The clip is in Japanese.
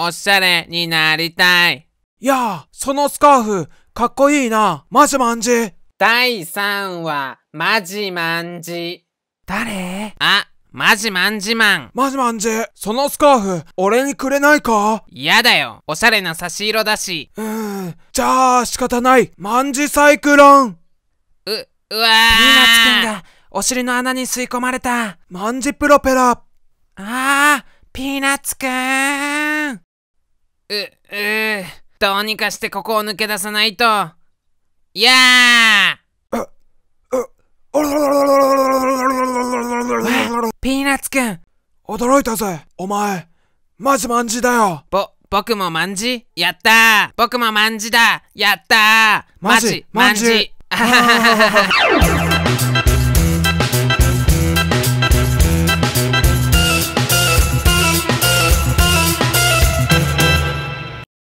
おしゃれになりたい。いやあ、そのスカーフ、かっこいいな。マジマンジ。第3話、マジマンジ。誰あ、マジマンジマン。マジマンジ、そのスカーフ、俺にくれないか嫌だよ。おしゃれな差し色だし。うーん。じゃあ、仕方ない。マンジサイクロン。う、うわー。ピーナツくんが、お尻の穴に吸い込まれた。マンジプロペラ。あー、ピーナツくん。う、うー、どうにかしてここを抜け出さないと。いやーピーナッツくん驚いたぜお前マジマンジだよぼ、僕もマンジやったー僕もマンジだやったーマジマンジ